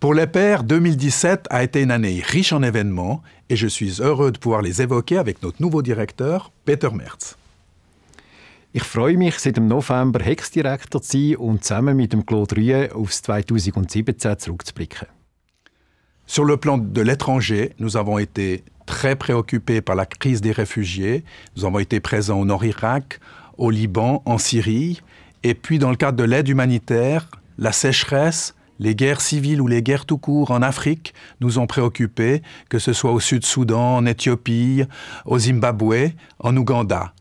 Pour les pairs, 2017 a été une année riche en événements et je suis heureux de pouvoir les évoquer avec notre nouveau directeur, Peter Merz. Ich freue mich, seit dem November zu und zusammen mit dem Claude 2017 zurückzublicken. Sur le plan de l'étranger, nous avons été très préoccupés par la crise des réfugiés. Nous avons été présents au Nord-Irak, au Liban, en Syrie. Et puis, dans le cadre de l'aide humanitaire, la sécheresse, les guerres civiles ou les guerres tout court en Afrique nous ont préoccupés, que ce soit au Sud-Soudan, en Éthiopie, au Zimbabwe, en Ouganda.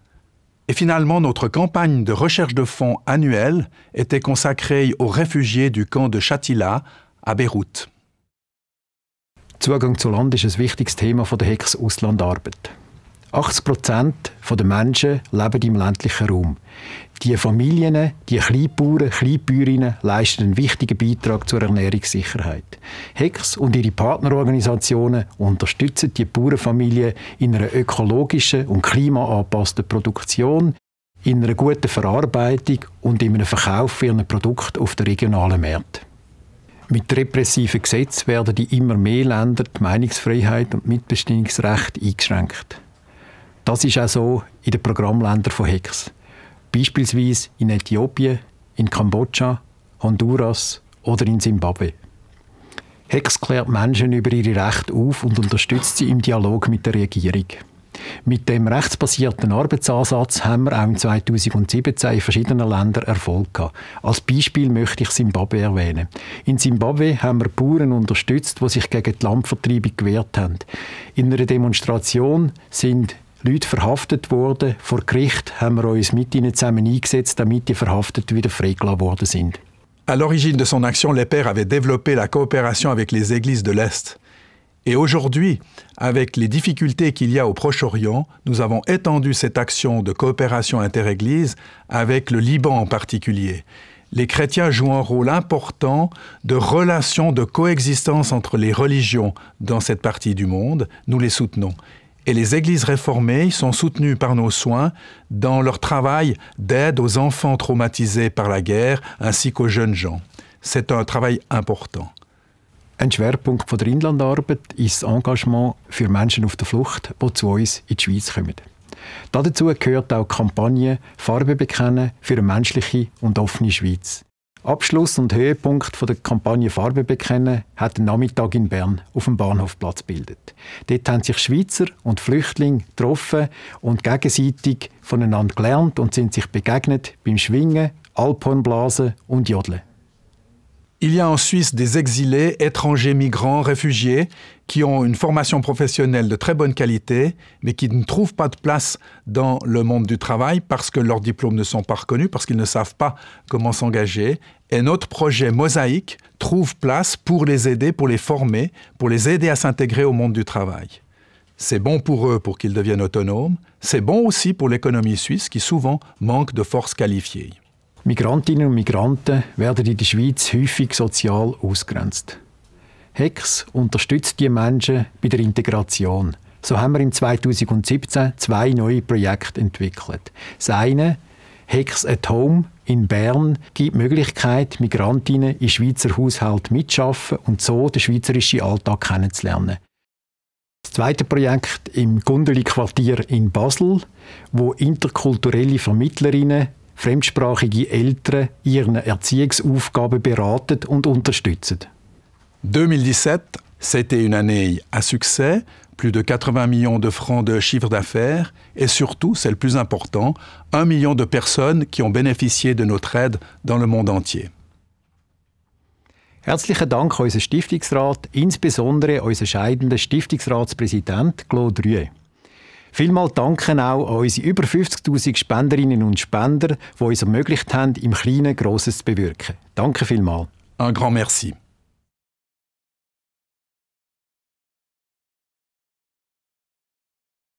Et finalement, notre campagne de recherche de fonds annuelle était consacrée aux réfugiés du camp de Chatila à Beyrouth. Zugang zu 80 Prozent der Menschen leben im ländlichen Raum. Die Familien, die Kleinbauern, Kleinbäuerinnen leisten einen wichtigen Beitrag zur Ernährungssicherheit. Hex und ihre Partnerorganisationen unterstützen die Bauernfamilien in einer ökologischen und klimaangepassten Produktion, in einer guten Verarbeitung und in einem Verkauf ihrer Produkte auf den regionalen Märkten. Mit repressiven Gesetzen werden in immer mehr Ländern die Meinungsfreiheit und Mitbestimmungsrecht eingeschränkt. Das ist auch so in den Programmländern von Hex. Beispielsweise in Äthiopien, in Kambodscha, Honduras oder in Simbabwe. Hex klärt Menschen über ihre Rechte auf und unterstützt sie im Dialog mit der Regierung. Mit dem rechtsbasierten Arbeitsansatz haben wir auch in 2017 in verschiedenen Ländern Erfolg gehabt. Als Beispiel möchte ich Simbabwe erwähnen. In Simbabwe haben wir Bauern unterstützt, die sich gegen die Landvertreibung gewehrt haben. In einer Demonstration sind Leute verhaftet ont Vor Gericht haben wir uns mit ihnen zusammen damit die Verhafteten wieder freigelassen worden sind. À l'origine de son action, les pères avaient développé la coopération avec les églises de l'Est. Et aujourd'hui, avec les difficultés qu'il y a au Proche-Orient, nous avons étendu cette action de coopération inter-Église, avec le Liban en particulier. Les chrétiens jouent un rôle important de relation, de coexistence entre les religions dans cette partie du monde. Nous les soutenons et les églises réformées sont soutenues par nos soins dans leur travail d'aide aux enfants traumatisés par la guerre ainsi qu'aux jeunes gens. C'est un travail important. Ein Schwerpunkt von der Inlandarbeit ist das Engagement für Menschen auf der Flucht, die zu uns in die Schweiz kommen. Dazu gehört auch die Kampagne Farbe bekennen für eine menschliche und offene Schweiz. Abschluss und Höhepunkt der Kampagne Farbe bekennen hat den Nachmittag in Bern auf dem Bahnhofplatz bildet. Dort haben sich Schweizer und Flüchtlinge getroffen und gegenseitig voneinander gelernt und sind sich begegnet beim Schwingen, Alphornblasen und Jodeln. Il y a en Suisse des exilés, étrangers, migrants, réfugiés, qui ont une formation professionnelle de très bonne qualité, mais qui ne trouvent pas de place dans le monde du travail parce que leurs diplômes ne sont pas reconnus, parce qu'ils ne savent pas comment s'engager. Et notre projet Mosaïque trouve place pour les aider, pour les former, pour les aider à s'intégrer au monde du travail. C'est bon pour eux pour qu'ils deviennent autonomes, c'est bon aussi pour l'économie suisse qui souvent manque de forces qualifiées. Migrantinnen und Migranten werden in der Schweiz häufig sozial ausgrenzt. Hex unterstützt die Menschen bei der Integration. So haben wir im 2017 zwei neue Projekte entwickelt. Das eine, Hex at Home in Bern, gibt die Möglichkeit, Migrantinnen in Schweizer Haushalten mitschaffen und so den schweizerischen Alltag kennenzulernen. Das zweite Projekt im Gundeli-Quartier in Basel, wo interkulturelle Vermittlerinnen fremdsprachige Eltern in ihren Erziehungsaufgaben beraten und unterstützen. 2017, c'était une année à succès, plus de 80 millions de francs de chiffre d'affaires et surtout, c'est le plus important, 1 million de personnes qui ont bénéficié de notre aide dans le monde entier. Herzlichen Dank an unseren Stiftungsrat, insbesondere unseren scheidenden Stiftungsratspräsident Claude Rühe. Vielmal danken auch an unsere über 50.000 Spenderinnen und Spender, die uns ermöglicht haben, im Kleinen Grosses zu bewirken. Danke vielmals. Un grand merci.